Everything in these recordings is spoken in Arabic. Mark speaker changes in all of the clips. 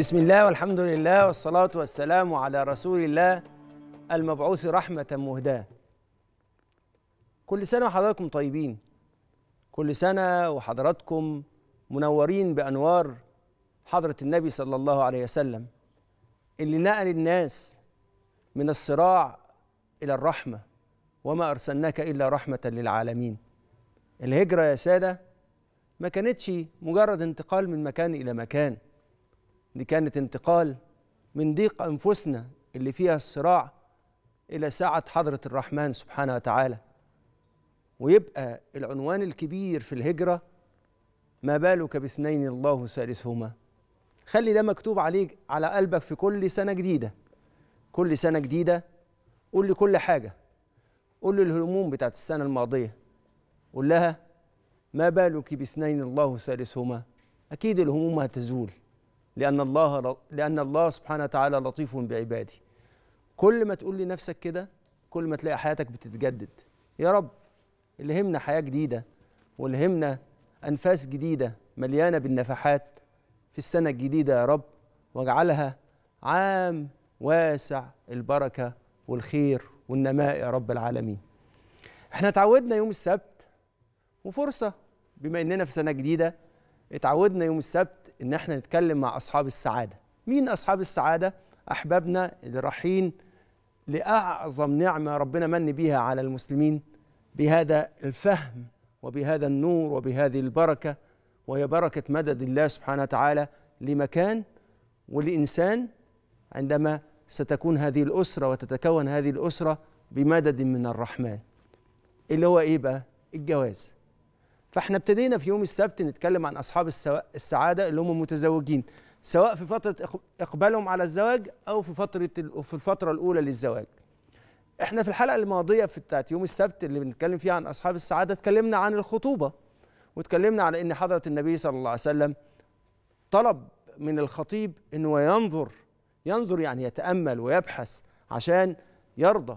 Speaker 1: بسم الله والحمد لله والصلاة والسلام على رسول الله المبعوث رحمة مهداة كل سنة وحضراتكم طيبين كل سنة وحضراتكم منورين بأنوار حضرة النبي صلى الله عليه وسلم اللي نقل الناس من الصراع إلى الرحمة وما أرسلناك إلا رحمة للعالمين الهجرة يا سادة ما كانتش مجرد انتقال من مكان إلى مكان دي كانت انتقال من ضيق أنفسنا اللي فيها الصراع إلى سعة حضرة الرحمن سبحانه وتعالى ويبقى العنوان الكبير في الهجرة ما بالك باثنين الله ثالثهما خلي ده مكتوب عليك على قلبك في كل سنة جديدة كل سنة جديدة قول لي كل حاجة قول لي الهموم بتاعت السنة الماضية قول لها ما بالك باثنين الله ثالثهما أكيد الهموم هتزول لأن الله لأن الله سبحانه وتعالى لطيف بعباده كل ما تقول لنفسك كده كل ما تلاقي حياتك بتتجدد يا رب الهمنا حياة جديدة والهمنا أنفاس جديدة مليانة بالنفحات في السنة الجديدة يا رب واجعلها عام واسع البركة والخير والنماء يا رب العالمين احنا اتعودنا يوم السبت وفرصة بما اننا في سنة جديدة اتعودنا يوم السبت ان احنا نتكلم مع اصحاب السعاده مين اصحاب السعاده احبابنا اللي رايحين لاعظم نعمه ربنا من بيها على المسلمين بهذا الفهم وبهذا النور وبهذه البركه وهي بركه مدد الله سبحانه وتعالى لمكان ولانسان عندما ستكون هذه الاسره وتتكون هذه الاسره بمدد من الرحمن اللي هو ايه بقى الجواز فاحنا ابتدينا في يوم السبت نتكلم عن اصحاب السعاده اللي هم متزوجين سواء في فتره اقبالهم على الزواج او في فتره في الفتره الاولى للزواج احنا في الحلقه الماضيه في بتاعت يوم السبت اللي بنتكلم فيها عن اصحاب السعاده اتكلمنا عن الخطوبه واتكلمنا على ان حضره النبي صلى الله عليه وسلم طلب من الخطيب انه ينظر ينظر يعني يتامل ويبحث عشان يرضى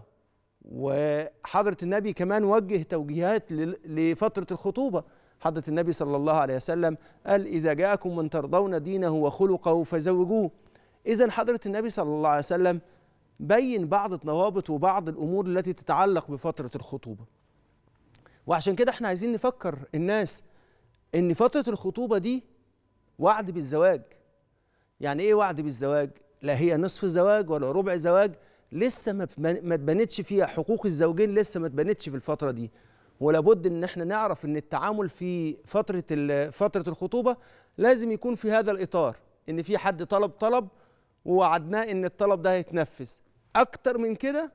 Speaker 1: وحضرة النبي كمان وجه توجيهات لفترة الخطوبة حضرة النبي صلى الله عليه وسلم قال إذا جاءكم من ترضون دينه وخلقه فزوجوه إذا حضرة النبي صلى الله عليه وسلم بين بعض الضوابط وبعض الأمور التي تتعلق بفترة الخطوبة وعشان كده احنا عايزين نفكر الناس ان فترة الخطوبة دي وعد بالزواج يعني ايه وعد بالزواج لا هي نصف الزواج ولا ربع زواج لسه ما ما اتبنتش فيها حقوق الزوجين لسه ما اتبنتش في الفتره دي ولابد ان احنا نعرف ان التعامل في فتره فتره الخطوبه لازم يكون في هذا الاطار ان في حد طلب طلب ووعدناه ان الطلب ده هيتنفذ اكتر من كده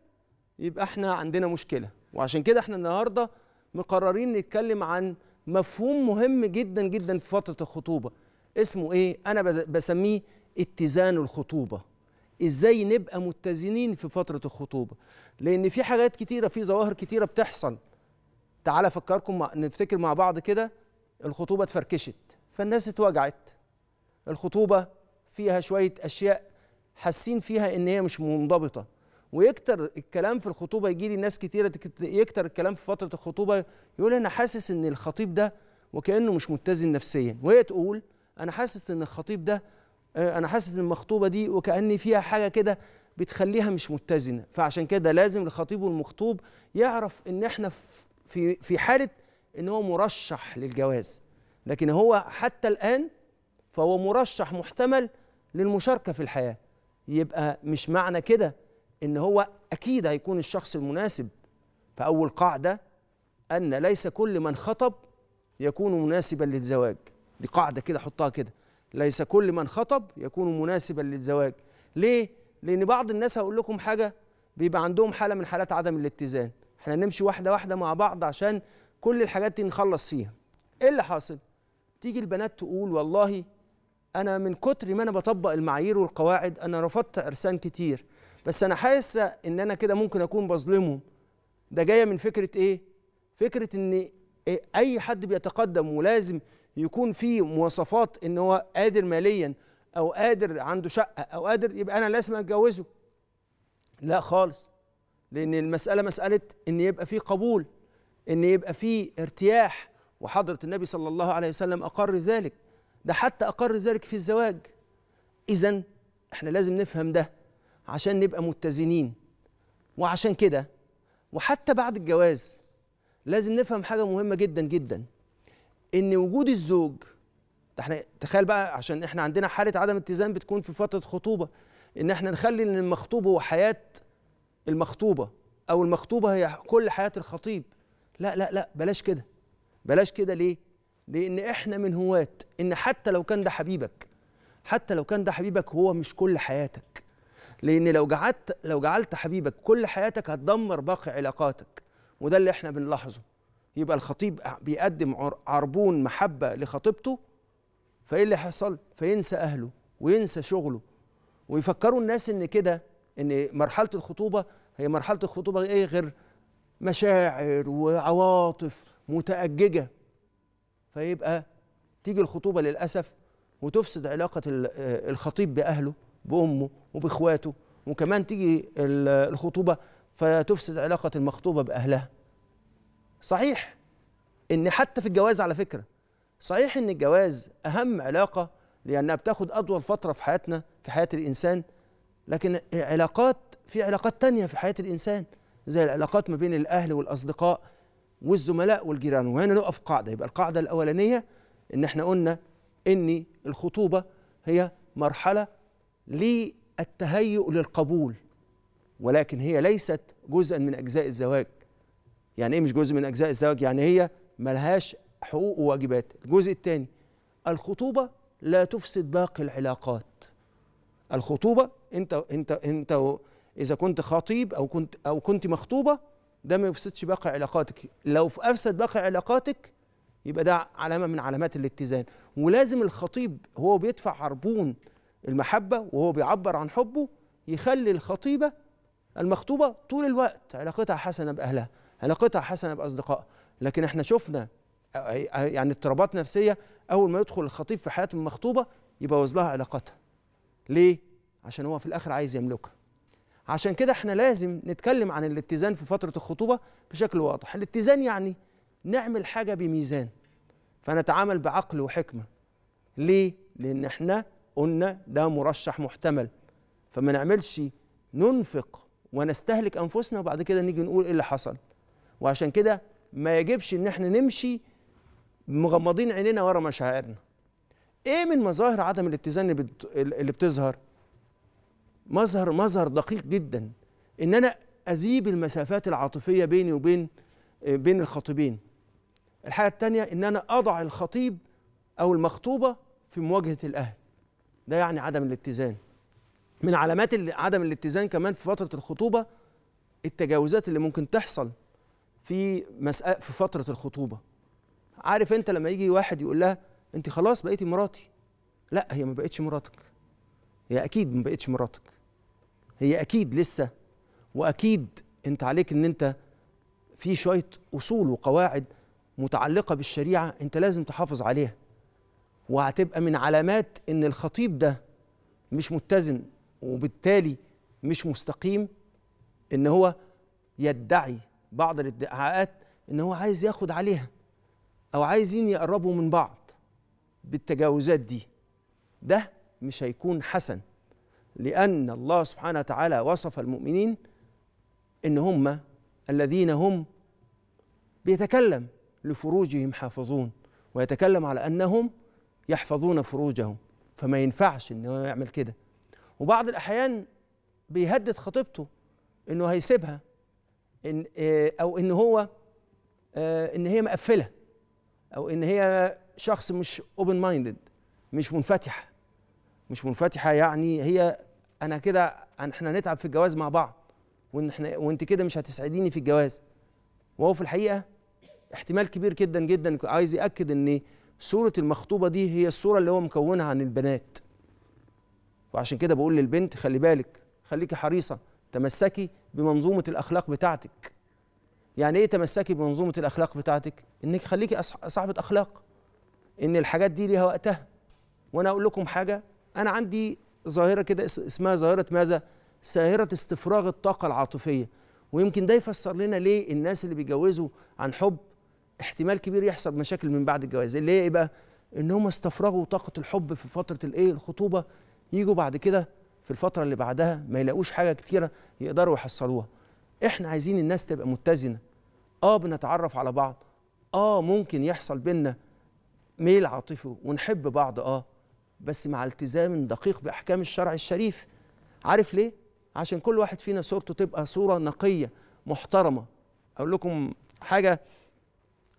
Speaker 1: يبقى احنا عندنا مشكله وعشان كده احنا النهارده مقررين نتكلم عن مفهوم مهم جدا جدا في فتره الخطوبه اسمه ايه انا بسميه اتزان الخطوبه ازاي نبقى متزنين في فتره الخطوبه لان في حاجات كتيره في ظواهر كتيره بتحصل تعالى افكركم مع... نفتكر مع بعض كده الخطوبه اتفركشت فالناس اتوجعت الخطوبه فيها شويه اشياء حاسين فيها ان هي مش منضبطه ويكتر الكلام في الخطوبه يجي لي ناس كتيره يكتر الكلام في فتره الخطوبه يقول انا حاسس ان الخطيب ده وكانه مش متزن نفسيا وهي تقول انا حاسس ان الخطيب ده آه، انا حاسس ان المخطوبه دي وكان فيها حاجه كده بتخليها مش متزنه فعشان كده لازم الخطيب والمخطوب يعرف ان احنا في في حاله ان هو مرشح للجواز لكن هو حتى الان فهو مرشح محتمل للمشاركه في الحياه يبقى مش معنى كده ان هو اكيد هيكون الشخص المناسب فاول قاعده ان ليس كل من خطب يكون مناسبا للزواج دي قاعده كده حطها كده ليس كل من خطب يكون مناسبا للزواج ليه لان بعض الناس هقول لكم حاجه بيبقى عندهم حاله من حالات عدم الاتزان احنا نمشي واحده واحده مع بعض عشان كل الحاجات دي نخلص فيها ايه اللي حاصل تيجي البنات تقول والله انا من كتر ما انا بطبق المعايير والقواعد انا رفضت عرسان كتير بس انا حاسه ان انا كده ممكن اكون بظلمهم ده جايه من فكره ايه فكره ان إيه، اي حد بيتقدم ولازم يكون في مواصفات ان هو قادر ماليا او قادر عنده شقه او قادر يبقى انا لازم اتجوزه لا خالص لان المساله مساله ان يبقى في قبول ان يبقى في ارتياح وحضره النبي صلى الله عليه وسلم اقر ذلك ده حتى اقر ذلك في الزواج اذا احنا لازم نفهم ده عشان نبقى متزنين وعشان كده وحتى بعد الجواز لازم نفهم حاجه مهمه جدا جدا ان وجود الزوج ده احنا تخيل بقى عشان احنا عندنا حاله عدم اتزان بتكون في فتره خطوبه ان احنا نخلي ان المخطوب هو حياه المخطوبه او المخطوبه هي كل حياه الخطيب لا لا لا بلاش كده بلاش كده ليه لان احنا من هواة ان حتى لو كان ده حبيبك حتى لو كان ده حبيبك هو مش كل حياتك لان لو جعلت لو جعلت حبيبك كل حياتك هتدمر باقي علاقاتك وده اللي احنا بنلاحظه يبقى الخطيب بيقدم عربون محبة لخطيبته فإيه اللي هيحصل؟ فينسى أهله وينسى شغله ويفكروا الناس إن كده إن مرحلة الخطوبة هي مرحلة الخطوبة إيه غير مشاعر وعواطف متأججة فيبقى تيجي الخطوبة للأسف وتفسد علاقة الخطيب بأهله بأمه وبإخواته وكمان تيجي الخطوبة فتفسد علاقة المخطوبة بأهلها صحيح ان حتى في الجواز على فكره صحيح ان الجواز اهم علاقه لانها بتاخد اطول فتره في حياتنا في حياه الانسان لكن علاقات في علاقات تانية في حياه الانسان زي العلاقات ما بين الاهل والاصدقاء والزملاء والجيران وهنا نقف قاعده يبقى القاعده الاولانيه ان احنا قلنا ان الخطوبه هي مرحله للتهيؤ للقبول ولكن هي ليست جزءا من اجزاء الزواج يعني ايه مش جزء من اجزاء الزواج يعني هي ملهاش حقوق وواجبات الجزء الثاني الخطوبه لا تفسد باقي العلاقات الخطوبه انت انت انت اذا كنت خطيب او كنت او كنت مخطوبه ده ما يفسدش باقي علاقاتك لو افسد باقي علاقاتك يبقى ده علامه من علامات الاتزان ولازم الخطيب هو بيدفع عربون المحبه وهو بيعبر عن حبه يخلي الخطيبه المخطوبه طول الوقت علاقتها حسنه باهلها علاقتها حسنه باصدقائها لكن احنا شفنا يعني اضطرابات نفسيه اول ما يدخل الخطيب في حياه المخطوبه يبوظ لها علاقتها ليه عشان هو في الاخر عايز يملكها عشان كده احنا لازم نتكلم عن الاتزان في فتره الخطوبه بشكل واضح الاتزان يعني نعمل حاجه بميزان فنتعامل بعقل وحكمه ليه لان احنا قلنا ده مرشح محتمل فما نعملش ننفق ونستهلك انفسنا وبعد كده نيجي نقول ايه اللي حصل وعشان كده ما يجبش ان احنا نمشي مغمضين عينينا ورا مشاعرنا ايه من مظاهر عدم الاتزان اللي, اللي بتظهر مظهر مظهر دقيق جدا ان انا اذيب المسافات العاطفيه بيني وبين بين الخطيبين الحاجه الثانيه ان انا اضع الخطيب او المخطوبه في مواجهه الاهل ده يعني عدم الاتزان من علامات عدم الاتزان كمان في فتره الخطوبه التجاوزات اللي ممكن تحصل في مسألة في فترة الخطوبة عارف أنت لما يجي واحد يقول لها أنت خلاص بقيتي مراتي لا هي ما بقتش مراتك هي أكيد ما بقتش مراتك هي أكيد لسه وأكيد أنت عليك أن أنت في شوية أصول وقواعد متعلقة بالشريعة أنت لازم تحافظ عليها وهتبقى من علامات ان الخطيب ده مش متزن وبالتالي مش مستقيم ان هو يدعي بعض الادعاءات ان هو عايز ياخد عليها او عايزين يقربوا من بعض بالتجاوزات دي ده مش هيكون حسن لان الله سبحانه وتعالى وصف المؤمنين ان هم الذين هم بيتكلم لفروجهم حافظون ويتكلم على انهم يحفظون فروجهم فما ينفعش ان هو يعمل كده وبعض الاحيان بيهدد خطيبته انه هيسيبها إن آه، أو إن هو آه، إن هي مقفلة أو إن هي شخص مش أوبن مايندد مش منفتح مش منفتحة يعني هي أنا كده إحنا هنتعب في الجواز مع بعض وإن إحنا وأنت كده مش هتسعديني في الجواز وهو في الحقيقة احتمال كبير جدا جدا عايز يأكد إن صورة المخطوبة دي هي الصورة اللي هو مكونها عن البنات وعشان كده بقول للبنت خلي بالك خليكي حريصة تمسكي بمنظومه الاخلاق بتاعتك يعني ايه تمسكي بمنظومه الاخلاق بتاعتك انك خليكي صاحبه اخلاق ان الحاجات دي ليها وقتها وانا اقول لكم حاجه انا عندي ظاهره كده اسمها ظاهره ماذا ظاهره استفراغ الطاقه العاطفيه ويمكن ده يفسر لنا ليه الناس اللي بيتجوزوا عن حب احتمال كبير يحصل مشاكل من بعد الجواز اللي هي ايه بقى ان هم استفرغوا طاقه الحب في فتره الايه الخطوبه يجوا بعد كده في الفترة اللي بعدها ما يلاقوش حاجة كتيرة يقدروا يحصلوها احنا عايزين الناس تبقى متزنة اه بنتعرف على بعض اه ممكن يحصل بينا ميل عاطفي ونحب بعض اه بس مع التزام دقيق بأحكام الشرع الشريف عارف ليه؟ عشان كل واحد فينا صورته تبقى صورة نقية محترمة أقول لكم حاجة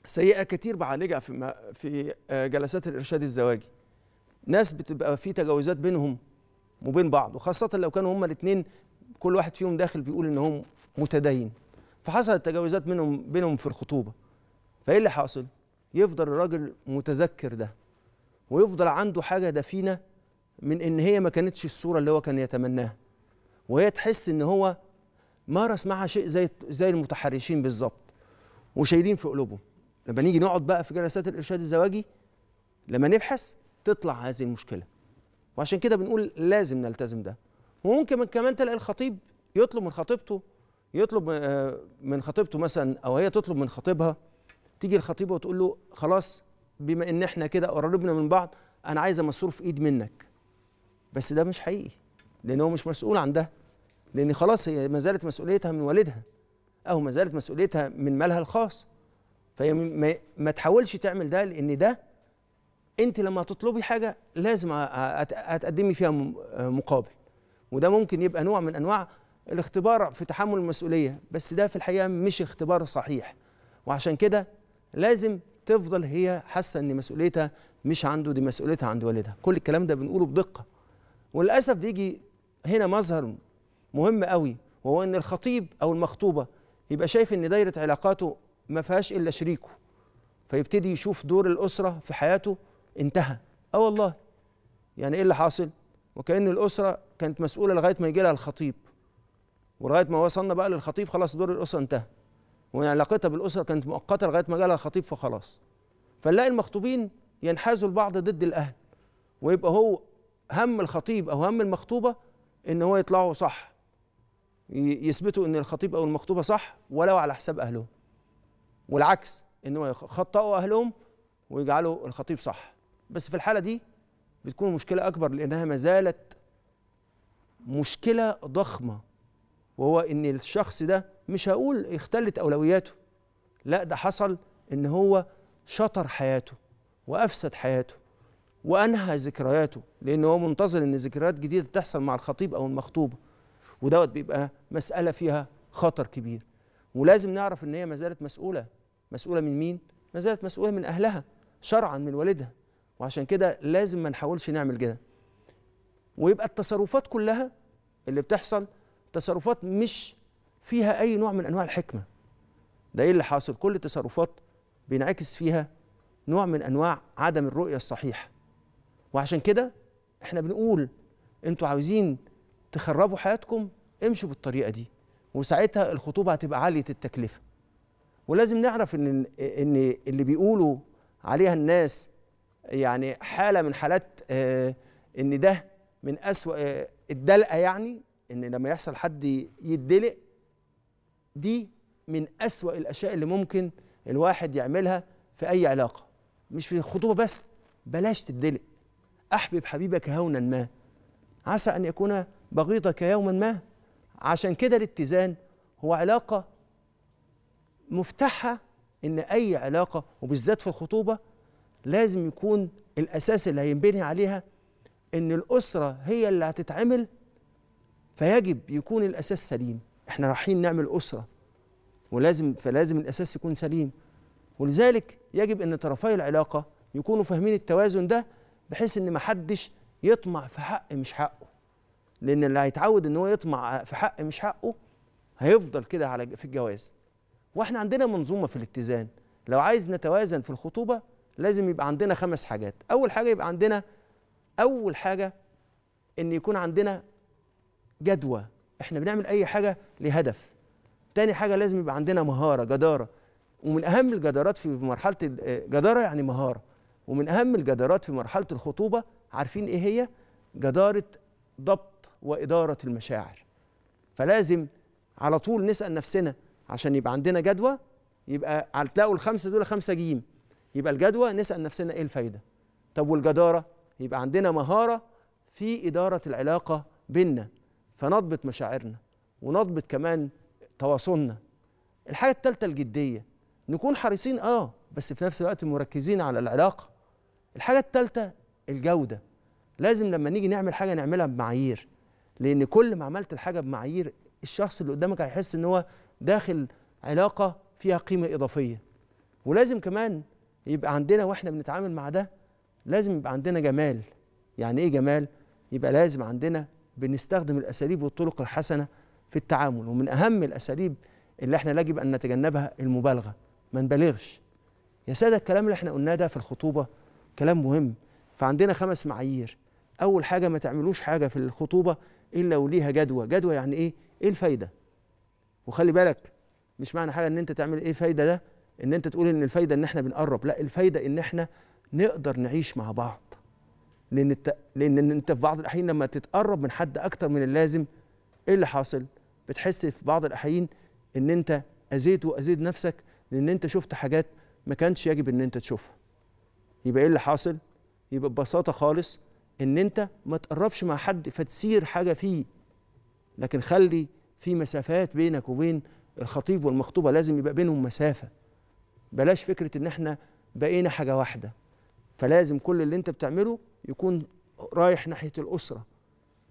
Speaker 1: سيئة كتير بعالجها في في آه، جلسات الإرشاد الزواجي ناس بتبقى في تجاوزات بينهم وبين بعض وخاصة لو كانوا هما الاثنين كل واحد فيهم داخل بيقول ان هو متدين فحصلت تجاوزات منهم بينهم في الخطوبة فايه اللي حاصل؟ يفضل الراجل متذكر ده ويفضل عنده حاجة دفينة من ان هي ما كانتش الصورة اللي هو كان يتمناها وهي تحس ان هو مارس معها شيء زي زي المتحرشين بالظبط وشايلين في قلوبهم لما نيجي نقعد بقى في جلسات الارشاد الزواجي لما نبحث تطلع هذه المشكله وعشان كده بنقول لازم نلتزم ده وممكن كمان تلاقي الخطيب يطلب من خطيبته يطلب آه، من خطيبته مثلا او هي تطلب من خطيبها تيجي الخطيبه وتقول له خلاص بما ان احنا كده قربنا من بعض انا عايزه مصروف ايد منك بس ده مش حقيقي لان هو مش مسؤول عن ده لان خلاص هي ما زالت مسؤوليتها من والدها او ما زالت مسؤوليتها من مالها الخاص فهي ما تحاولش تعمل ده لان ده انت لما تطلبي حاجه لازم هتقدمي فيها مقابل وده ممكن يبقى نوع من انواع الاختبار في تحمل المسؤوليه بس ده في الحقيقه مش اختبار صحيح وعشان كده لازم تفضل هي حاسه ان مسؤوليتها مش عنده دي مسؤوليتها عند والدها كل الكلام ده بنقوله بدقه وللاسف بيجي هنا مظهر مهم قوي وهو ان الخطيب او المخطوبه يبقى شايف ان دايره علاقاته ما فيهاش الا شريكه فيبتدي يشوف دور الاسره في حياته انتهى اه والله يعني ايه اللي حاصل وكأن الأسرة كانت مسؤولة لغاية ما يجي لها الخطيب ولغاية ما وصلنا بقى للخطيب خلاص دور الأسرة انتهى وعلاقتها بالأسرة كانت مؤقتة لغاية ما جالها الخطيب فخلاص فنلاقي المخطوبين ينحازوا البعض ضد الأهل ويبقى هو هم الخطيب أو هم المخطوبة إن هو يطلعوا صح يثبتوا إن الخطيب أو المخطوبة صح ولو على حساب أهلهم والعكس إن هو يخطئوا أهلهم ويجعلوا الخطيب صح بس في الحالة دي بتكون مشكلة أكبر لأنها ما زالت مشكلة ضخمة وهو إن الشخص ده مش هقول اختلت أولوياته لا ده حصل إن هو شطر حياته وأفسد حياته وأنهى ذكرياته لأن هو منتظر إن ذكريات جديدة تحصل مع الخطيب أو المخطوبة ودوت بيبقى مسألة فيها خطر كبير ولازم نعرف إن هي ما زالت مسؤولة مسؤولة من مين؟ ما زالت مسؤولة من أهلها شرعا من والدها وعشان كده لازم ما نحاولش نعمل كده ويبقى التصرفات كلها اللي بتحصل تصرفات مش فيها اي نوع من انواع الحكمه ده ايه اللي حاصل كل التصرفات بينعكس فيها نوع من انواع عدم الرؤيه الصحيحه وعشان كده احنا بنقول انتوا عاوزين تخربوا حياتكم امشوا بالطريقه دي وساعتها الخطوبه هتبقى عاليه التكلفه ولازم نعرف ان ان اللي بيقولوا عليها الناس يعني حاله من حالات آه، ان ده من اسوا آه، الدلقه يعني ان لما يحصل حد يدلق دي من اسوا الاشياء اللي ممكن الواحد يعملها في اي علاقه مش في الخطوبه بس بلاش تدلق احبب حبيبك هونا ما عسى ان يكون بغيضك يوما ما عشان كده الاتزان هو علاقه مفتاحها ان اي علاقه وبالذات في الخطوبه لازم يكون الأساس اللي هينبني عليها إن الأسرة هي اللي هتتعمل فيجب يكون الأساس سليم إحنا رايحين نعمل أسرة ولازم فلازم الأساس يكون سليم ولذلك يجب أن طرفي العلاقة يكونوا فاهمين التوازن ده بحيث إن محدش يطمع في حق مش حقه لأن اللي هيتعود إن هو يطمع في حق مش حقه هيفضل كده على في الجواز واحنا عندنا منظومة في الاتزان لو عايز نتوازن في الخطوبة لازم يبقى عندنا خمس حاجات اول حاجه يبقى عندنا اول حاجه ان يكون عندنا جدوى احنا بنعمل اي حاجه لهدف تاني حاجه لازم يبقى عندنا مهاره جداره ومن اهم الجدارات في مرحله آه، جداره يعني مهاره ومن اهم الجدارات في مرحله الخطوبه عارفين ايه هي جداره ضبط واداره المشاعر فلازم على طول نسال نفسنا عشان يبقى عندنا جدوى يبقى هتلاقوا الخمسه دول خمسه جيم يبقى الجدوى نسال نفسنا ايه الفايده طب والجداره يبقى عندنا مهاره في اداره العلاقه بينا فنضبط مشاعرنا ونضبط كمان تواصلنا الحاجه الثالثه الجديه نكون حريصين اه بس في نفس الوقت مركزين على العلاقه الحاجه الثالثه الجوده لازم لما نيجي نعمل حاجه نعملها بمعايير لان كل ما عملت الحاجه بمعايير الشخص اللي قدامك هيحس ان هو داخل علاقه فيها قيمه اضافيه ولازم كمان يبقى عندنا واحنا بنتعامل مع ده لازم يبقى عندنا جمال يعني ايه جمال يبقى لازم عندنا بنستخدم الاساليب والطرق الحسنه في التعامل ومن اهم الاساليب اللي احنا يجب ان نتجنبها المبالغه ما نبالغش يا ساده الكلام اللي احنا قلناه ده في الخطوبه كلام مهم فعندنا خمس معايير اول حاجه ما تعملوش حاجه في الخطوبه الا وليها جدوى جدوى يعني ايه ايه الفايده وخلي بالك مش معنى حاجه ان انت تعمل ايه فايده ده ان انت تقول ان الفايده ان احنا بنقرب لا الفايده ان احنا نقدر نعيش مع بعض لان الت... لان انت في بعض الاحيان لما تتقرب من حد اكتر من اللازم ايه اللي حاصل بتحس في بعض الاحيان ان انت اذيت واذيت نفسك لان انت شفت حاجات ما كانش يجب ان انت تشوفها يبقى ايه اللي حاصل يبقى ببساطه خالص ان انت ما تقربش مع حد فتسير حاجه فيه لكن خلي في مسافات بينك وبين الخطيب والمخطوبه لازم يبقى بينهم مسافه بلاش فكره ان احنا بقينا حاجه واحده فلازم كل اللي انت بتعمله يكون رايح ناحيه الاسره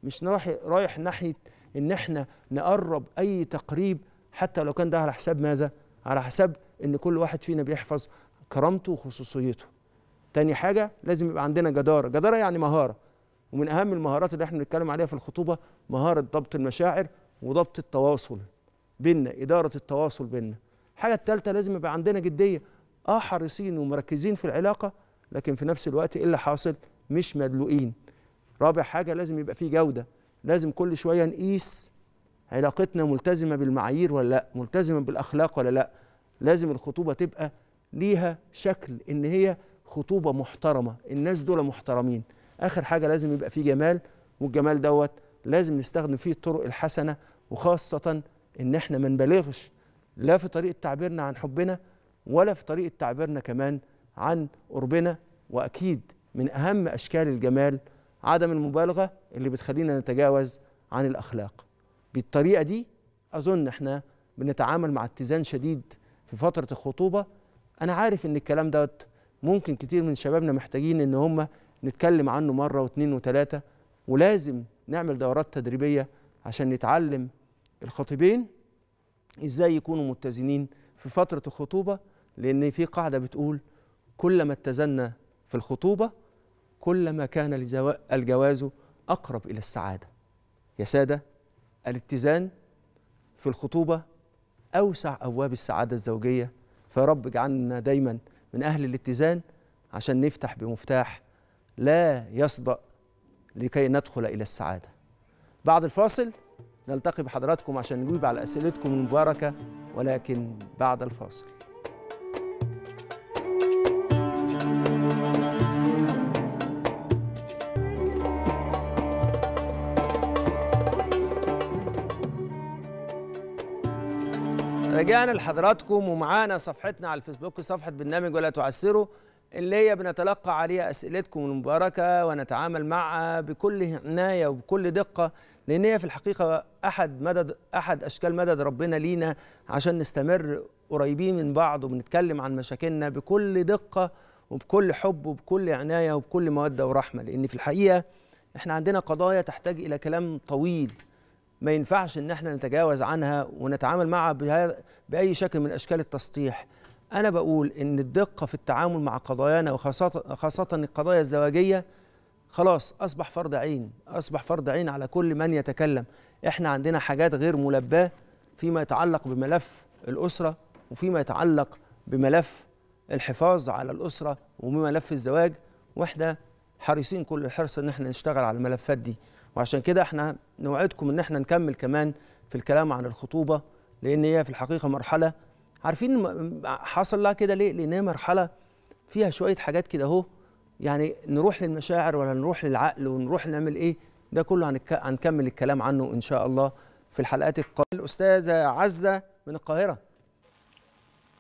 Speaker 1: مش رايح رايح ناحيه ان احنا نقرب اي تقريب حتى لو كان ده على حساب ماذا على حساب ان كل واحد فينا بيحفظ كرامته وخصوصيته تاني حاجه لازم يبقى عندنا جداره جداره يعني مهاره ومن اهم المهارات اللي احنا بنتكلم عليها في الخطوبه مهاره ضبط المشاعر وضبط التواصل بيننا اداره التواصل بيننا الحاجه الثالثه لازم يبقى عندنا جديه اه حريصين ومركزين في العلاقه لكن في نفس الوقت ايه اللي حاصل مش مدلوقين رابع حاجه لازم يبقى في جوده لازم كل شويه نقيس علاقتنا ملتزمه بالمعايير ولا لا ملتزمه بالاخلاق ولا لا لازم الخطوبه تبقى ليها شكل ان هي خطوبه محترمه الناس دول محترمين اخر حاجه لازم يبقى في جمال والجمال دوت لازم نستخدم فيه الطرق الحسنه وخاصه ان احنا ما نبالغش لا في طريقه تعبيرنا عن حبنا ولا في طريقه تعبيرنا كمان عن قربنا واكيد من اهم اشكال الجمال عدم المبالغه اللي بتخلينا نتجاوز عن الاخلاق بالطريقه دي اظن احنا بنتعامل مع اتزان شديد في فتره الخطوبه انا عارف ان الكلام دوت ممكن كتير من شبابنا محتاجين ان هم نتكلم عنه مره واثنين وثلاثه ولازم نعمل دورات تدريبيه عشان نتعلم الخطيبين ازاي يكونوا متزنين في فتره الخطوبه لان في قاعده بتقول كلما اتزنا في الخطوبه كلما كان الجواز اقرب الى السعاده يا ساده الاتزان في الخطوبه اوسع ابواب السعاده الزوجيه فيا رب اجعلنا دايما من اهل الاتزان عشان نفتح بمفتاح لا يصدأ لكي ندخل الى السعاده بعد الفاصل نلتقي بحضراتكم عشان نجيب على أسئلتكم المباركة ولكن بعد الفاصل رجعنا لحضراتكم ومعانا صفحتنا على الفيسبوك صفحة برنامج ولا تعسروا اللي هي بنتلقى عليها أسئلتكم المباركة ونتعامل معها بكل عناية وبكل دقة لان هي في الحقيقه احد مدد احد اشكال مدد ربنا لينا عشان نستمر قريبين من بعض وبنتكلم عن مشاكلنا بكل دقه وبكل حب وبكل عنايه وبكل موده ورحمه لان في الحقيقه احنا عندنا قضايا تحتاج الى كلام طويل ما ينفعش ان احنا نتجاوز عنها ونتعامل معها باي شكل من اشكال التسطيح انا بقول ان الدقه في التعامل مع قضايانا وخاصه خاصه القضايا الزواجيه خلاص اصبح فرض عين اصبح فرض عين على كل من يتكلم احنا عندنا حاجات غير ملباه فيما يتعلق بملف الاسره وفيما يتعلق بملف الحفاظ على الاسره وملف الزواج واحنا حريصين كل الحرص ان احنا نشتغل على الملفات دي وعشان كده احنا نوعدكم ان احنا نكمل كمان في الكلام عن الخطوبه لان هي في الحقيقه مرحله عارفين حصل لها كده ليه لان هي مرحله فيها شويه حاجات كده اهو يعني نروح للمشاعر ولا نروح للعقل ونروح نعمل ايه ده كله هنك... هنكمل الكلام عنه ان شاء الله في الحلقات القادمه الاستاذه عزه من القاهره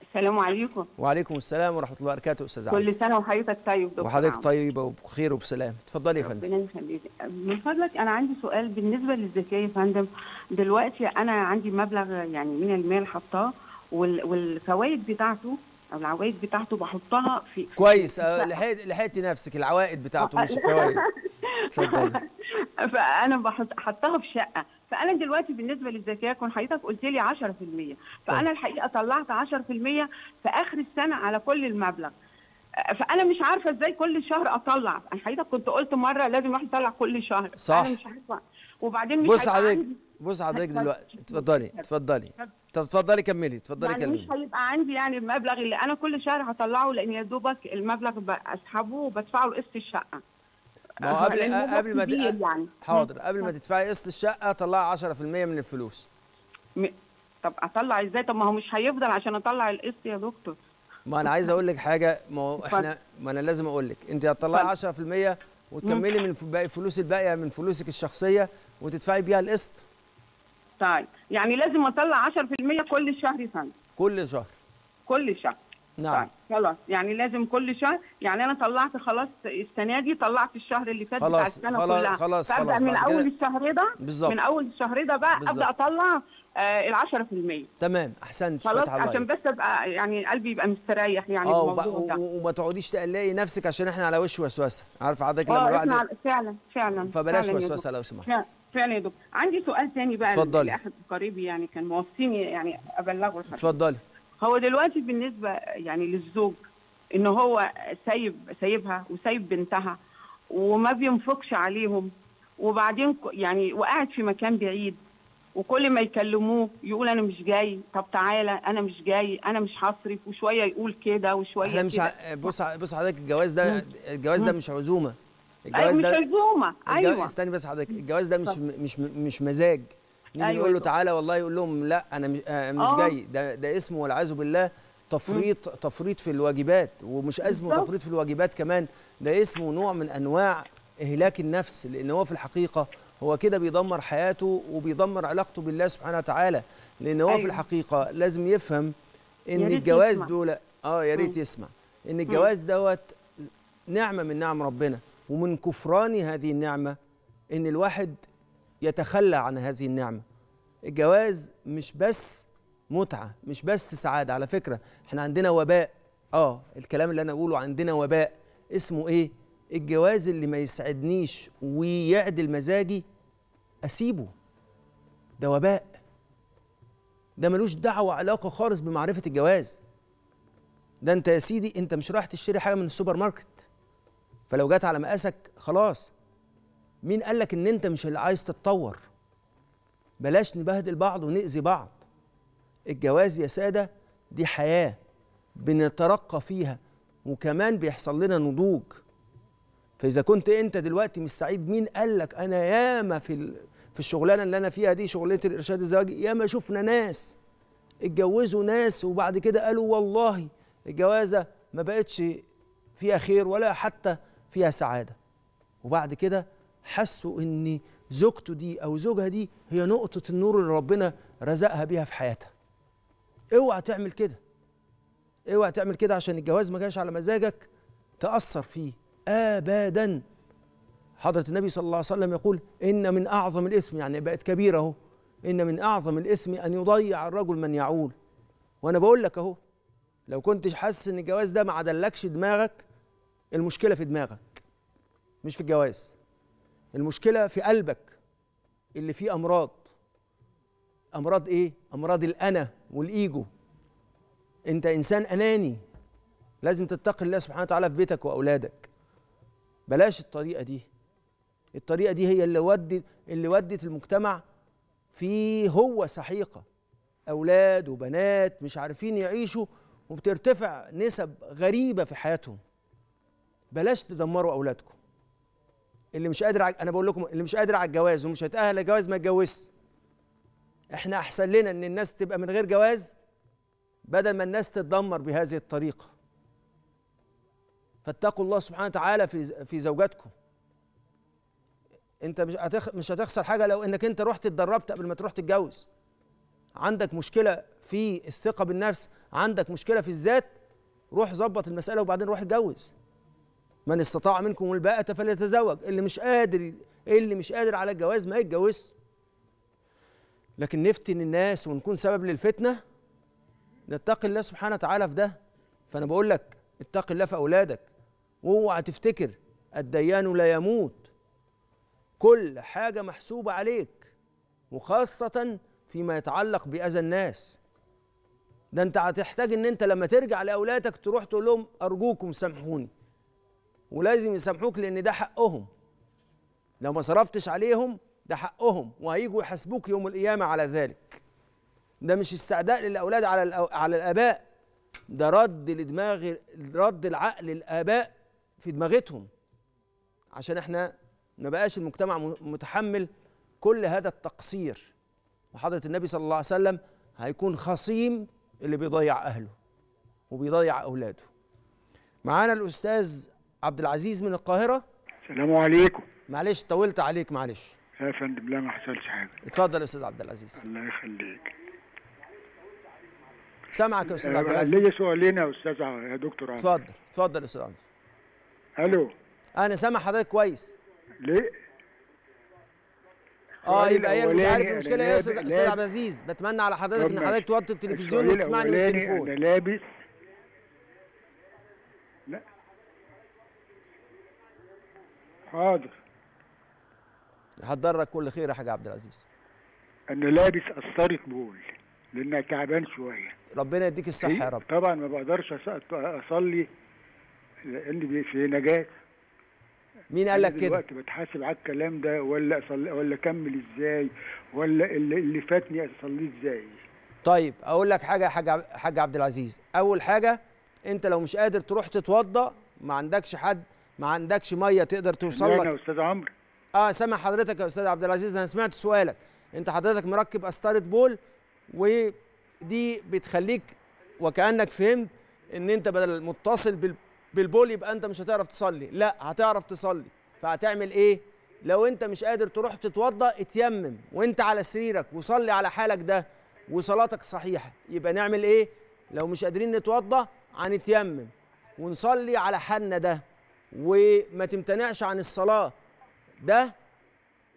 Speaker 2: السلام عليكم
Speaker 1: وعليكم السلام ورحمه الله وبركاته استاذه عزه كل
Speaker 2: سنه وحضرتك طيب دكتور وحضرتك طيبه
Speaker 1: وبخير وبسلام اتفضلي يا فندم ربنا
Speaker 2: يخليك من فضلك انا عندي سؤال بالنسبه للزكاه يا فندم دلوقتي انا عندي مبلغ يعني من المال حطاه والفوائد بتاعته او العوائد بتاعته بحطها في كويس آه، لحقت لحقتي نفسك العوائد بتاعته مش الفوائد اتفضلي فانا بحط حطها في شقه فانا دلوقتي بالنسبه للزكاه كنت حضرتك قلت لي 10% فانا طيب. الحقيقه طلعت 10% في اخر السنه على كل المبلغ فانا مش عارفه ازاي كل شهر اطلع انا حضرتك كنت قلت مره لازم واحد يطلع كل شهر صح انا مش عارفه وبعدين مش بص عليك
Speaker 1: بص حضرتك دلوقتي اتفضلي اتفضلي طب اتفضلي كملي اتفضلي يعني كملي مش
Speaker 2: هيبقى عندي يعني المبلغ اللي انا كل شهر هطلعه لان يا دوبك المبلغ بسحبه وبدفعه لقسط الشقه ما هو قبل قبل ما يعني. حاضر
Speaker 1: قبل ما تدفعي قسط الشقه طلعي 10% من الفلوس
Speaker 2: م... طب اطلع ازاي طب ما هو مش هيفضل عشان اطلع القسط يا دكتور
Speaker 1: ما انا عايز اقول لك حاجه ما هو احنا ما انا لازم اقول لك انت هتطلعي 10% وتكملي من باقي فلوس الباقيه يعني من فلوسك الشخصيه وتدفعي بيها القسط
Speaker 2: طيب يعني لازم اطلع 10% كل شهر سنه كل شهر كل شهر نعم طيب خلاص يعني لازم كل شهر يعني انا طلعت خلاص السنه دي طلعت الشهر اللي فات بتاع السنه خلاص كلها خلاص فابدا خلاص من اول الشهر ده بالزبط. من اول الشهر ده بقى بالزبط. ابدا اطلع آه ال 10% تمام احسنت خلاص عشان بس ابقى يعني قلبي يبقى مستريح يعني اه وما تقعديش تقلقي
Speaker 1: نفسك عشان احنا على وش وسوسه عارفه حضرتك لما آه، الواحد
Speaker 2: فعلا فعلا فبلاش وسوسه لو سمحت فعلا يا دكتور عندي سؤال تاني بقى اتفضلي لاحد قريبي يعني كان موصيني يعني ابلغه اتفضلي هو دلوقتي بالنسبه يعني للزوج ان هو سايب سايبها وسايب بنتها وما بينفقش عليهم وبعدين يعني وقاعد في مكان بعيد وكل ما يكلموه يقول انا مش جاي طب تعالى انا مش جاي انا مش هصرف وشويه يقول كده وشويه احنا مش ع... بص
Speaker 1: بص حضرتك الجواز ده الجواز ده مش عزومه أيوة، الجواز ده مش
Speaker 2: عزومه ايوه استني
Speaker 1: بس حضرتك الجواز ده مش مش مش مزاج نيجي أيوة نقول له تعالى والله يقول لهم لا انا آه، مش, آه. جاي ده ده اسمه والعياذ بالله تفريط تفريط في الواجبات ومش اسمه تفريط في الواجبات كمان ده اسمه نوع من انواع اهلاك النفس لان هو في الحقيقه هو كده بيدمر حياته وبيدمر علاقته بالله سبحانه وتعالى لان هو أيوة. في الحقيقه لازم يفهم ان الجواز دول اه يا ريت يسمع ان الجواز دوت نعمه من نعم ربنا ومن كفران هذه النعمة إن الواحد يتخلى عن هذه النعمة الجواز مش بس متعة مش بس سعادة على فكرة احنا عندنا وباء اه الكلام اللي أنا أقوله عندنا وباء اسمه إيه؟ الجواز اللي ما يسعدنيش ويعدل مزاجي أسيبه ده وباء ده ملوش دعوة علاقة خالص بمعرفة الجواز ده انت يا سيدي انت مش رايح تشتري حاجة من السوبر ماركت فلو جت على مقاسك خلاص مين قال لك ان انت مش اللي عايز تتطور بلاش نبهدل بعض ونأذي بعض الجواز يا سادة دي حياة بنترقى فيها وكمان بيحصل لنا نضوج فإذا كنت أنت دلوقتي مش سعيد مين قال لك أنا ياما في في الشغلانة اللي أنا فيها دي شغلانة الإرشاد الزواجي ياما شفنا ناس اتجوزوا ناس وبعد كده قالوا والله الجوازة ما بقتش فيها خير ولا حتى فيها سعاده وبعد كده حسوا ان زوجته دي او زوجها دي هي نقطه النور اللي ربنا رزقها بيها في حياتها اوعى تعمل كده اوعى تعمل كده عشان الجواز ما جاش على مزاجك تاثر فيه ابدا حضره النبي صلى الله عليه وسلم يقول ان من اعظم الاثم يعني بقت كبيره اهو ان من اعظم الاثم ان يضيع الرجل من يعول وانا بقول لك اهو لو كنت حاسس ان الجواز ده ما عدلكش دماغك المشكله في دماغك مش في الجواز المشكله في قلبك اللي فيه امراض امراض ايه امراض الانا والايجو انت انسان اناني لازم تتقي الله سبحانه وتعالى في بيتك واولادك بلاش الطريقه دي الطريقه دي هي اللي ودت اللي ودت المجتمع في هو سحيقه اولاد وبنات مش عارفين يعيشوا وبترتفع نسب غريبه في حياتهم بلاش تدمروا اولادكم اللي مش قادر ع... انا بقول لكم اللي مش قادر على الجواز ومش هيتاهل لجواز ما يتجوزش احنا احسن لنا ان الناس تبقى من غير جواز بدل ما الناس تتدمر بهذه الطريقه فاتقوا الله سبحانه وتعالى في في زوجاتكم انت مش هتخ... مش هتخسر حاجه لو انك انت رحت اتدربت قبل ما تروح تتجوز عندك مشكله في الثقه بالنفس عندك مشكله في الذات روح ظبط المساله وبعدين روح اتجوز من استطاع منكم الباءة فليتزوج اللي مش قادر اللي مش قادر على الجواز ما يتجوزش لكن نفتن الناس ونكون سبب للفتنة نتقي الله سبحانه وتعالى في ده فأنا بقول لك اتقي الله في أولادك واوعى تفتكر الديان لا يموت كل حاجة محسوبة عليك وخاصة فيما يتعلق بأذى الناس ده أنت هتحتاج إن أنت لما ترجع لأولادك تروح تقول لهم أرجوكم سامحوني ولازم يسامحوك لان ده حقهم لو ما صرفتش عليهم ده حقهم وهيجوا يحاسبوك يوم القيامه على ذلك ده مش استعداء للاولاد على على الاباء ده رد لدماغ رد العقل الاباء في دماغتهم عشان احنا ما بقاش المجتمع متحمل كل هذا التقصير وحضره النبي صلى الله عليه وسلم هيكون خصيم اللي بيضيع اهله وبيضيع اولاده معانا الاستاذ عبد العزيز من القاهرة السلام عليكم معلش طولت عليك معلش يا فندم لا ما حصلش حاجة اتفضل يا أستاذ عبد العزيز الله يخليك سامعك يا أستاذ آه، عبد العزيز ليا
Speaker 3: سؤالين يا أستاذ يا دكتور
Speaker 1: عمرو اتفضل اتفضل يا أستاذ عمرو ألو أنا سامع حضرتك كويس ليه؟
Speaker 3: اه يبقى هي مش عارف المشكله ايه يا استاذ عبد العزيز
Speaker 1: بتمنى على حضرتك ان حضرتك توطي التلفزيون وتسمعني من التليفون انا
Speaker 3: لابس حاضر حضرك كل خير يا حاج عبد العزيز انا لابس قصاره بول لانها تعبان شويه ربنا يديك الصحه يا إيه؟ رب طبعا ما بقدرش اصلي لان في نجاه مين قال لك كده؟ دلوقتي بتحاسب على الكلام ده ولا أصلي ولا اكمل ازاي ولا اللي فاتني اصليه ازاي؟ طيب اقول لك حاجه يا
Speaker 1: حاج حاج عبد العزيز، اول حاجه انت لو مش قادر تروح تتوضى ما عندكش حد ما عندكش ميه تقدر توصل لك يا استاذ عمرو اه سامع حضرتك يا استاذ عبد العزيز انا سمعت سؤالك انت حضرتك مركب استارت بول ودي بتخليك وكانك فهمت ان انت بدل متصل بالبول يبقى انت مش هتعرف تصلي لا هتعرف تصلي فهتعمل ايه لو انت مش قادر تروح تتوضا اتيمم وانت على سريرك وصلي على حالك ده وصلاتك صحيحه يبقى نعمل ايه لو مش قادرين نتوضا هنتيمم ونصلي على حالنا ده وما تمتنعش عن الصلاة ده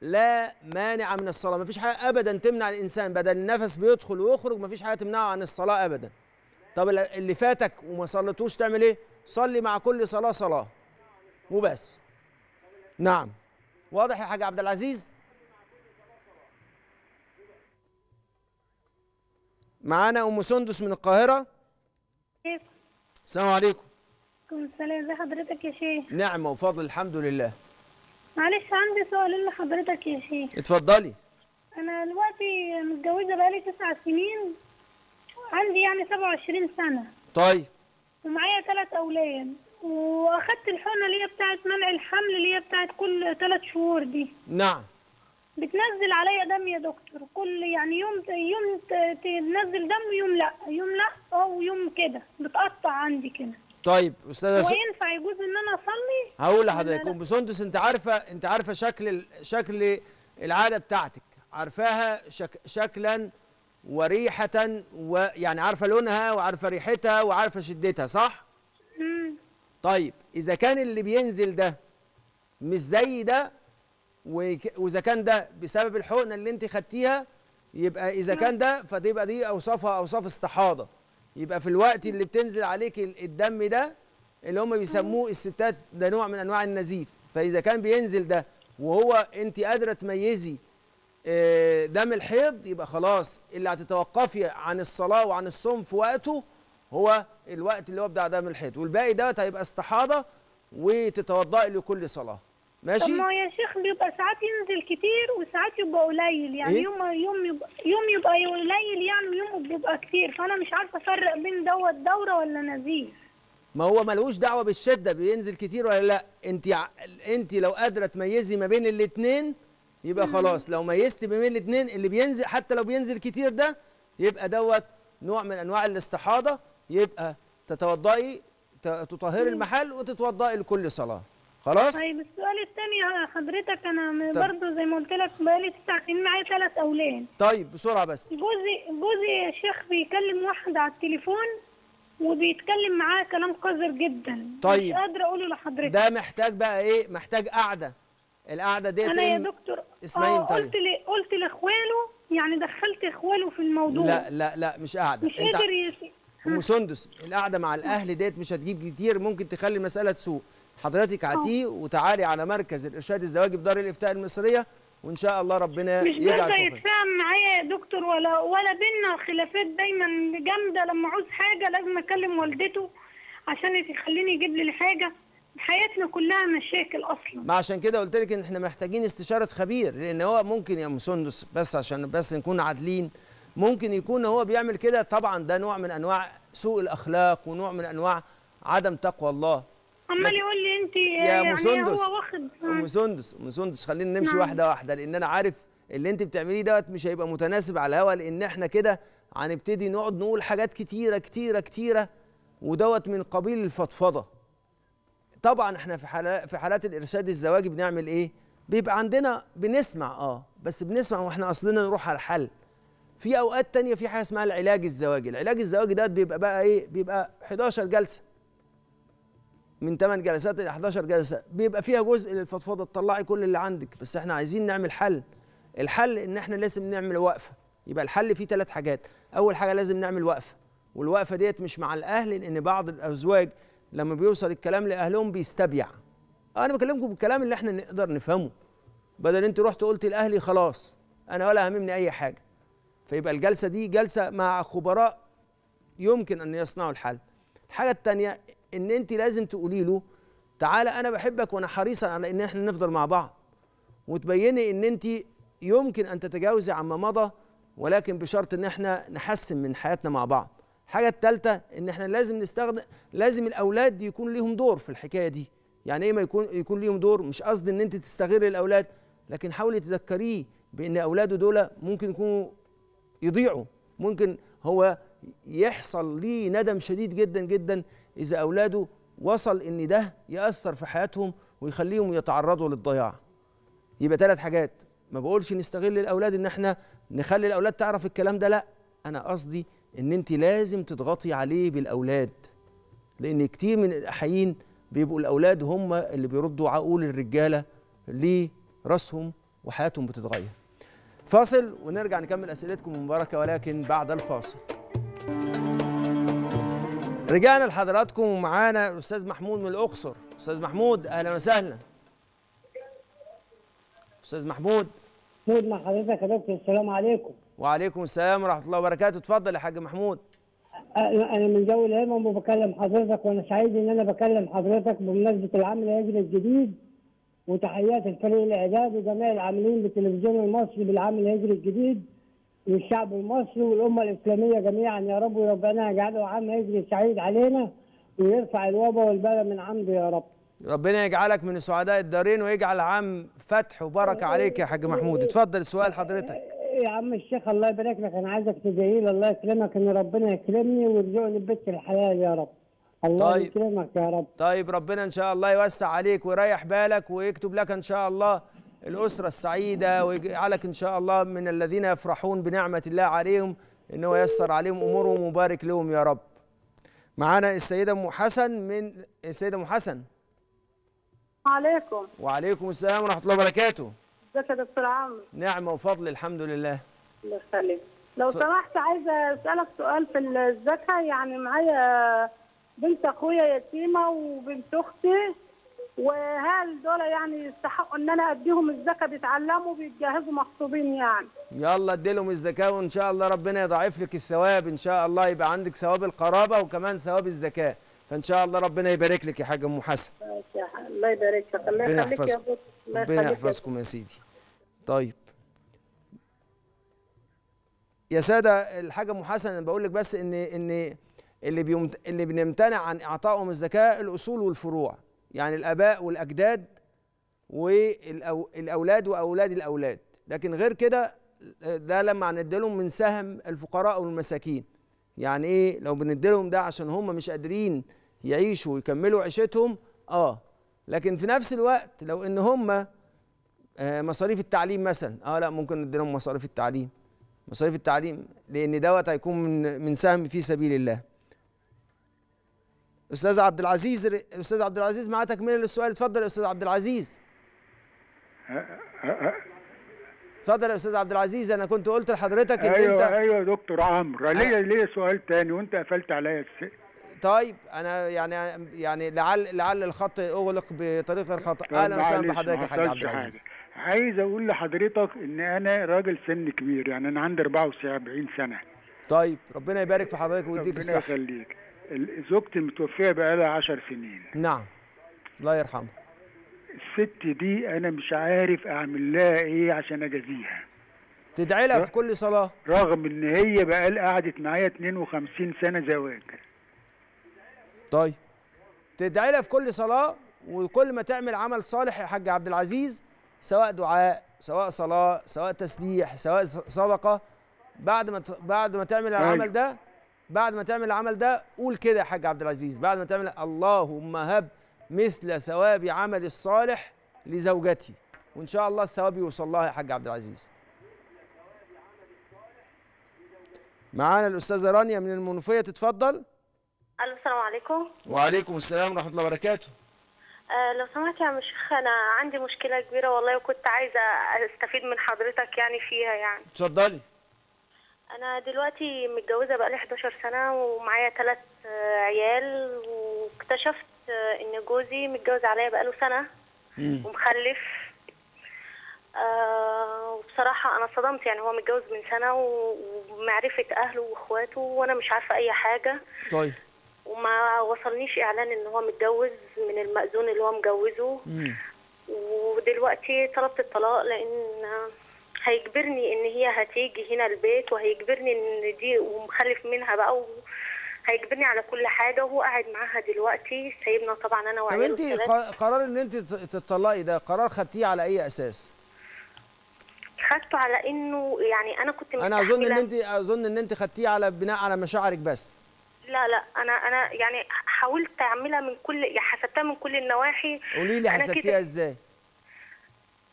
Speaker 1: لا مانع من الصلاة مفيش حاجة أبدا تمنع الإنسان بدل النفس بيدخل ويخرج مفيش حاجة تمنعه عن الصلاة أبدا طب اللي فاتك وما صليتوش تعمل إيه؟ صلي مع كل صلاة صلاة وبس نعم واضح يا حاج عبد العزيز؟ معانا أم سندس من القاهرة السلام عليكم
Speaker 4: عليكم السلام ازي حضرتك يا شيخ
Speaker 1: نعمه وفضل الحمد لله
Speaker 4: معلش عندي سؤال إيه لحضرتك يا شيخ اتفضلي انا دلوقتي متجوزه بقالي تسع سنين عندي يعني 27 سنه طيب ومعايا ثلاث اولاد واخدت الحقنه اللي هي بتاعه منع الحمل اللي هي بتاعه كل ثلاث شهور دي نعم بتنزل عليا دم يا دكتور كل يعني يوم يوم تنزل دم يوم لا يوم لا او يوم كده بتقطع عندي كده
Speaker 1: طيب استاذه وينفع
Speaker 4: يجوز ان انا اصلي هقول لحضرتك ام
Speaker 1: سندس انت عارفه انت عارفه شكل شكل العاده بتاعتك عارفاها شك شكلا وريحه ويعني عارفه لونها وعارفه ريحتها وعارفه شدتها صح امم طيب اذا كان اللي بينزل ده مش زي ده واذا كان ده بسبب الحقنه اللي انت خدتيها يبقى اذا كان ده فتبقى دي اوصافها اوصاف استحاضه يبقى في الوقت اللي بتنزل عليك الدم ده اللي هم بيسموه الستات ده نوع من انواع النزيف فاذا كان بينزل ده وهو انت قادره تميزي آه، دم الحيض يبقى خلاص اللي هتتوقفي عن الصلاه وعن الصوم في وقته هو الوقت اللي هو بتاع دم الحيض والباقي دوت هيبقى استحاضه وتتوضئي لكل صلاه ماشي طب ما هو
Speaker 4: يا شيخ بيبقى ساعات ينزل كتير وساعات يبقى قليل يعني إيه؟ يوم يوم يبقى يوم يبقى قليل يعني ويوم بيبقى كتير فانا مش عارفه افرق بين دوت دوره ولا نزيف
Speaker 1: ما هو ملوش دعوه بالشده بينزل كتير ولا لا انت انت لو قادره تميزي ما بين الاثنين يبقى خلاص لو ميزتي ما بين الاثنين اللي بينزل حتى لو بينزل كتير ده يبقى دوت نوع من انواع الاستحاضه يبقى تتوضئي تطهري المحل وتتوضئي لكل صلاه خلاص طيب
Speaker 4: السؤال تاني حضرتك أنا برضه برضو زي ما قلت لك بقالي تسع سنين معايا ثلاث أولاد
Speaker 1: طيب بسرعة
Speaker 4: بس جوزي جوزي يا شيخ بيكلم واحد على التليفون وبيتكلم معاه كلام قذر جدا طيب مش قادرة أقوله لحضرتك ده محتاج بقى إيه محتاج قعدة القعدة ديت أنا يا دكتور
Speaker 1: اسمعيني آه، طيب قلت
Speaker 4: لي قلت لاخواله يعني دخلت اخواله في الموضوع لا
Speaker 1: لا لا مش قعدة مش قادر ام سندس القعده مع الاهل ديت مش هتجيب كتير ممكن تخلي المساله تسوق حضرتك عتيه وتعالي على مركز الارشاد الزواجي بدار الافتاء المصريه وان شاء الله ربنا يجعل مش
Speaker 4: يتفاهم معايا يا دكتور ولا ولا بينا خلافات دايما جامده لما عوز حاجه لازم اكلم والدته عشان يخليني يجيب لي الحاجه حياتنا كلها مشاكل اصلا
Speaker 1: ما عشان كده قلت لك ان احنا محتاجين استشاره خبير لان هو ممكن يا ام سندس بس عشان بس نكون عادلين ممكن يكون هو بيعمل كده طبعا ده نوع من انواع سوء الاخلاق ونوع من انواع عدم تقوى الله
Speaker 4: عمال يقول لي انت يا يعني سندس هو واخد ام
Speaker 1: سندس ام سندس خلينا نمشي نعم. واحده واحده لان انا عارف اللي انت بتعمليه دوت مش هيبقى متناسب على الهوا لان احنا كده هنبتدي نقعد نقول حاجات كتيره كتيره كتيره ودوت من قبيل الفضفضه طبعا احنا في حالات في حالات الارشاد الزواجي بنعمل ايه بيبقى عندنا بنسمع اه بس بنسمع واحنا اصلنا نروح على الحل في اوقات تانية في حاجه اسمها العلاج الزواجي العلاج الزواجي ده بيبقى بقى ايه بيبقى 11 جلسه من 8 جلسات ل 11 جلسه بيبقى فيها جزء للفضفضه تطلعي كل اللي عندك بس احنا عايزين نعمل حل الحل ان احنا لازم نعمل وقفه يبقى الحل فيه ثلاث حاجات اول حاجه لازم نعمل وقفه والوقفه ديت مش مع الاهل لان بعض الازواج لما بيوصل الكلام لاهلهم بيستبيع أه، انا بكلمكم بالكلام اللي احنا نقدر نفهمه بدل انت رحت قلت لاهلي خلاص انا ولا هممني اي حاجه فيبقى الجلسه دي جلسه مع خبراء يمكن ان يصنعوا الحل الحاجه الثانيه ان انت لازم تقولي له تعالى انا بحبك وانا حريصه على ان احنا نفضل مع بعض وتبيني ان انت يمكن ان تتجاوزي عما مضى ولكن بشرط ان احنا نحسن من حياتنا مع بعض الحاجه الثالثه ان احنا لازم نستخدم لازم الاولاد يكون ليهم دور في الحكايه دي يعني ايه ما يكون يكون ليهم دور مش قصدي ان انت تستغل الاولاد لكن حاولي تذكريه بان اولاده دول ممكن يكونوا يضيعوا ممكن هو يحصل ليه ندم شديد جدا جدا إذا أولاده وصل إن ده يأثر في حياتهم ويخليهم يتعرضوا للضياع يبقى ثلاث حاجات ما بقولش نستغل الأولاد إن إحنا نخلي الأولاد تعرف الكلام ده لأ أنا قصدي إن أنت لازم تضغطي عليه بالأولاد لأن كتير من الأحيين بيبقوا الأولاد هم اللي بيردوا عقول الرجالة لراسهم وحياتهم بتتغير فاصل ونرجع نكمل أسئلتكم المباركة ولكن بعد الفاصل رجعنا لحضراتكم ومعانا استاذ محمود من الاقصر استاذ محمود اهلا وسهلا استاذ محمود محمود مع
Speaker 2: حضرتك يا دكتور السلام عليكم
Speaker 1: وعليكم السلام ورحمه الله وبركاته اتفضل يا حاج محمود
Speaker 2: انا من جو الهمم وبكلم حضرتك وانا سعيد ان انا بكلم حضرتك بمناسبه العام الهجري الجديد وتحيات الفريق الاعداد وجميع العاملين بالتلفزيون المصري بالعام الهجري الجديد والشعب المصري والامه الاسلاميه جميعا يا رب وربنا يجعله عام هجري سعيد علينا ويرفع الوباء والبلاء من عنده يا رب.
Speaker 1: ربنا يجعلك من سعداء الدارين ويجعل عام فتح وبركه عليك يا حاج محمود اتفضل سؤال حضرتك
Speaker 2: يا عم الشيخ الله يبارك لك انا عايزك تدعي لي الله يكرمك ان ربنا يكرمني ويرزقني بيت الحلال يا رب الله طيب. يكرمك يا رب
Speaker 1: طيب ربنا ان شاء الله يوسع عليك ويريح بالك ويكتب لك ان شاء الله الأسرة السعيدة ويجعلك إن شاء الله من الذين يفرحون بنعمة الله عليهم إنه ييسر عليهم أمورهم ومبارك لهم يا رب معانا السيدة أم حسن من السيدة أم حسن
Speaker 2: عليكم
Speaker 1: وعليكم السلام ورحمة الله وبركاته
Speaker 2: ازيك يا دكتور عمرو
Speaker 1: نعمة وفضل الحمد لله
Speaker 4: الله يخليك لو سمحت عايزة أسألك سؤال في الزكاة يعني معايا بنت أخويا يتيمة وبنت أختي وهل دول يعني يستحقوا ان انا اديهم الزكاه بيتعلموا بيتجهزوا مخطوبين يعني
Speaker 1: يلا اديلهم الزكاه وان شاء الله ربنا يضاعف لك الثواب ان شاء الله يبقى عندك ثواب القرابه وكمان ثواب الزكاه فان شاء الله ربنا يبارك لك يا حاجه ام حسن
Speaker 4: الله يبارك لك يا يحفظكم ربنا يحفظكم
Speaker 1: يا سيدي طيب يا ساده الحاجه ام حسن انا بقول لك بس ان ان اللي بيمت... اللي بنمتنع عن اعطائهم الزكاه الاصول والفروع يعني الآباء والأجداد والأولاد وأولاد الأولاد لكن غير كده ده لما هنديلهم من سهم الفقراء والمساكين يعني ايه لو بنديلهم ده عشان هم مش قادرين يعيشوا ويكملوا عيشتهم اه لكن في نفس الوقت لو ان هم آه، مصاريف التعليم مثلا اه لا ممكن نديلهم مصاريف التعليم مصاريف التعليم لان دوت هيكون من سهم في سبيل الله استاذ عبد العزيز استاذ عبد العزيز معاه تكمله للسؤال اتفضل يا استاذ عبد العزيز اتفضل يا استاذ عبد العزيز انا كنت قلت لحضرتك ان أيوة انت ايوه
Speaker 3: يا دكتور عمرو ليه ليه سؤال تاني وانت قفلت عليا السؤال طيب انا يعني يعني لعل لعل الخط اغلق بطريقه خطا اهلا وسهلا بحضرتك يا حاج عبد العزيز عايز اقول لحضرتك ان انا راجل سن كبير يعني انا عندي 74 سنه طيب ربنا يبارك في حضرتك ويديك الصحه ربنا يخليك زوجتي متوفيه بقالها 10 سنين نعم الله يرحمها الست دي انا مش عارف اعمل لها ايه عشان اجازيها تدعي لها في كل صلاه رغم ان هي بقال قعدت معايا 52 سنه زواج طيب تدعي لها في كل صلاه وكل
Speaker 1: ما تعمل عمل صالح يا حاج عبد العزيز سواء دعاء سواء صلاه سواء تسبيح سواء صدقه بعد ما بعد ما تعمل العمل طيب. ده بعد ما تعمل العمل ده قول كده يا حاج عبد العزيز بعد ما تعمل اللهم هب مثل ثواب عمل الصالح لزوجتي وان شاء الله الثواب يوصل لها يا حاج عبد العزيز معانا الاستاذه رانيا من المنوفيه تتفضل
Speaker 5: الو السلام عليكم
Speaker 1: وعليكم السلام ورحمه الله وبركاته
Speaker 5: أه لو سمحت يا مشيخ انا عندي مشكله كبيره والله وكنت عايزه استفيد من حضرتك يعني فيها يعني اتفضلي انا دلوقتي متجوزه بقالي 11 سنه ومعايا ثلاث عيال واكتشفت ان جوزي متجوز عليا بقاله سنه مم. ومخلف آه وبصراحه انا صدمت يعني هو متجوز من سنه ومعرفه اهله واخواته وانا مش عارفه اي حاجه طيب وما وصلنيش اعلان ان هو متجوز من المأذون اللي هو مجوزه مم. ودلوقتي طلبت الطلاق لان هيجبرني ان هي هتيجي هنا البيت وهيجبرني ان دي ومخلف منها بقى و... هيجبرني على كل حاجه وهو قاعد معاها دلوقتي سايبنا طبعا انا وعيالي طب انت قرار
Speaker 1: ان انت تطلقي ده قرار خدتيه على اي اساس؟
Speaker 5: خدته على انه يعني انا كنت انا اظن ان انت اظن
Speaker 1: ان انت خدتيه على بناء على مشاعرك بس
Speaker 5: لا لا انا انا يعني حاولت اعملها من كل يعني حسبتها من كل النواحي قولي لي حسبتيها ازاي؟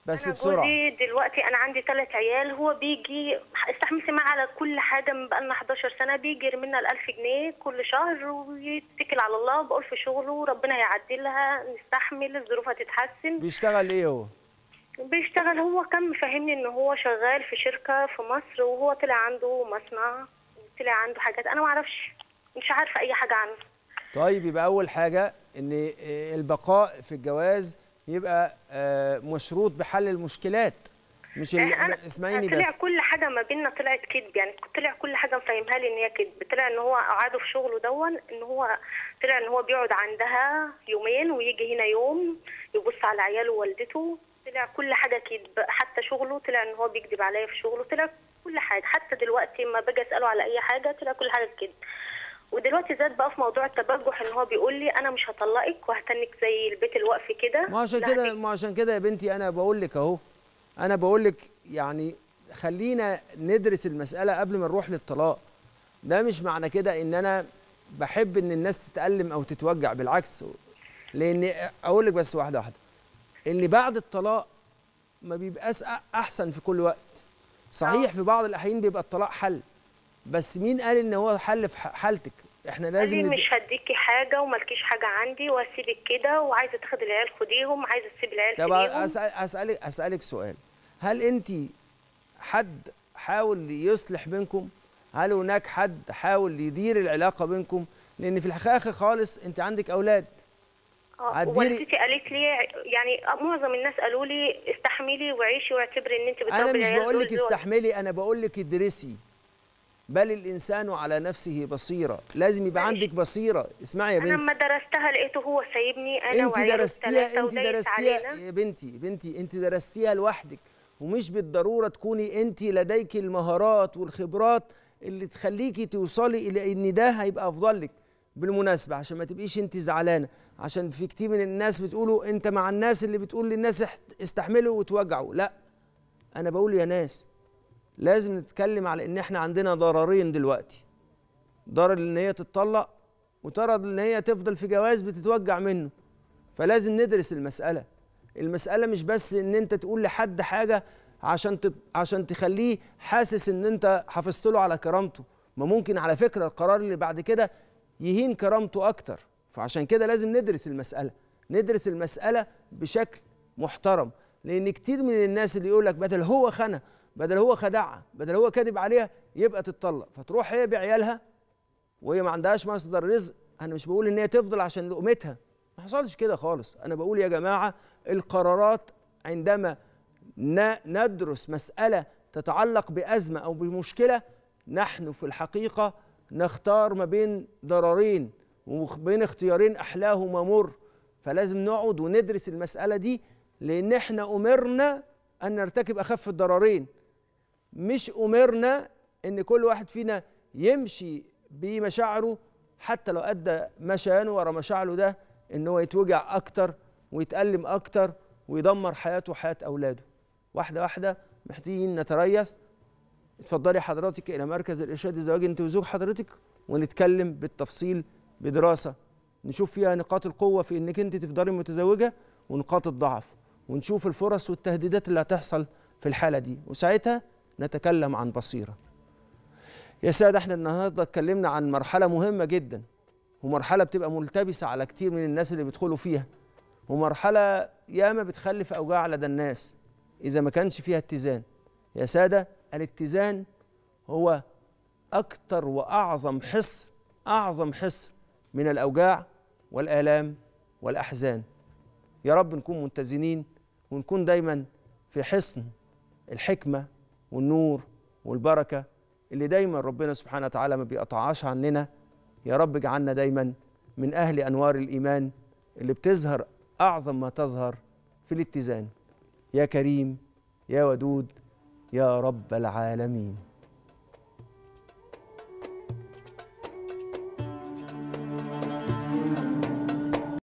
Speaker 5: بس أنا بسرعه جوزي إيه، دلوقتي انا عندي ثلاث عيال هو بيجي استحمسي معاه على كل حاجه من بقالنا 11 سنه بيجي يرمينا ال 1000 جنيه كل شهر ويتكل على الله وبقول في شغله وربنا يعدلها نستحمل الظروف هتتحسن بيشتغل ايه هو؟ بيشتغل هو كان مفهمني ان هو شغال في شركه في مصر وهو طلع عنده مصنع طلع عنده حاجات انا ما اعرفش مش عارفه اي حاجه عنه
Speaker 1: طيب يبقى اول حاجه ان آه، البقاء في الجواز يبقى آه، مشروط بحل المشكلات مش آه، اسمعيني
Speaker 5: بس طلع كل حاجه ما بيننا طلعت كذب يعني طلع كل حاجه مفهمها لي ان هي كذب طلع ان هو قعده في شغله دون ان هو طلع ان هو بيقعد عندها يومين ويجي هنا يوم يبص على عياله ووالدته طلع كل حاجه كذب حتى شغله طلع ان هو بيكذب عليا في شغله طلع كل حاجه حتى دلوقتي ما باجي اساله على اي حاجه طلع كل حاجه كذب ودلوقتي زاد بقى في موضوع التبجح ان هو بيقول لي انا مش هطلقك وهستنك زي البيت الوقف كده ما عشان كده
Speaker 1: ما عشان كده يا بنتي انا بقول لك اهو انا بقول لك يعني خلينا ندرس المساله قبل ما نروح للطلاق ده مش معنى كده ان انا بحب ان الناس تتالم او تتوجع بالعكس لان اقول لك بس واحده واحده اللي بعد الطلاق ما بيبقاش احسن في كل وقت صحيح آه. في بعض الاحيان بيبقى الطلاق حل بس مين قال ان هو حل في حالتك احنا لازم قال مش
Speaker 5: هديكي حاجه ومالكيش حاجه عندي واسيبك كده وعايزه تاخد العيال خديهم عايزه تسيب العيال طب أسأل
Speaker 1: اسالك اسالك سؤال هل انت حد حاول يصلح بينكم هل هناك حد حاول يدير العلاقه بينكم لان في الحقيقه خالص انت عندك اولاد
Speaker 5: آه، والدتي قالت لي يعني معظم الناس قالوا لي استحملي وعيشي واعتبري ان انت بتربي انا مش بقول لك
Speaker 1: استحملي انا بقول لك ادرسي بل الانسان على نفسه بصيره لازم يبقى عندك بصيره اسمعي يا بنتي انا لما
Speaker 5: درستها لقيته هو سايبني انا انت درستيها انت درستيها
Speaker 1: يا بنتي بنتي انت درستيها لوحدك ومش بالضروره تكوني انت لديك المهارات والخبرات اللي تخليكي توصلي الى ان ده هيبقى افضل لك بالمناسبه عشان ما تبقيش انت زعلانه عشان في كتير من الناس بتقولوا انت مع الناس اللي بتقول للناس استحملوا وتوجعوا لا انا بقول يا ناس لازم نتكلم على ان احنا عندنا ضررين دلوقتي ضرر ان هي تتطلق وضرر ان هي تفضل في جواز بتتوجع منه فلازم ندرس المساله المساله مش بس ان انت تقول لحد حاجه عشان تب... عشان تخليه حاسس ان انت حافظت له على كرامته ما ممكن على فكره القرار اللي بعد كده يهين كرامته اكتر فعشان كده لازم ندرس المساله ندرس المساله بشكل محترم لان كتير من الناس اللي يقول لك بدل هو خانه بدل هو خدعها بدل هو كذب عليها يبقى تتطلق فتروح هي بعيالها وهي ما عندهاش مصدر رزق انا مش بقول ان هي تفضل عشان لقمتها ما حصلش كده خالص انا بقول يا جماعه القرارات عندما ندرس مساله تتعلق بازمه او بمشكله نحن في الحقيقه نختار ما بين ضررين وبين اختيارين احلاهما مر فلازم نقعد وندرس المساله دي لان احنا امرنا ان نرتكب اخف الضررين مش أمرنا إن كل واحد فينا يمشي بمشاعره حتى لو أدى مشيانه ورا مشاعره ده إن هو يتوجع أكتر ويتألم أكتر ويدمر حياته وحياة أولاده واحدة واحدة محتاجين نتريث اتفضلي حضرتك إلى مركز الإرشاد الزواجي أنت وزوج حضرتك ونتكلم بالتفصيل بدراسة نشوف فيها نقاط القوة في إنك أنت تفضلي متزوجة ونقاط الضعف ونشوف الفرص والتهديدات اللي هتحصل في الحالة دي وساعتها نتكلم عن بصيرة يا سادة احنا النهاردة اتكلمنا عن مرحلة مهمة جدا ومرحلة بتبقى ملتبسة على كتير من الناس اللي بيدخلوا فيها ومرحلة ياما بتخلف أوجاع لدى الناس إذا ما كانش فيها اتزان يا سادة الاتزان هو أكتر وأعظم حصر أعظم حصر من الأوجاع والآلام والأحزان يا رب نكون متزنين ونكون دايما في حصن الحكمة والنور والبركة اللي دايما ربنا سبحانه وتعالى ما بيقطعهاش عننا يا رب اجعلنا دايما من أهل أنوار الإيمان اللي بتظهر أعظم ما تظهر في الاتزان يا كريم يا ودود يا رب العالمين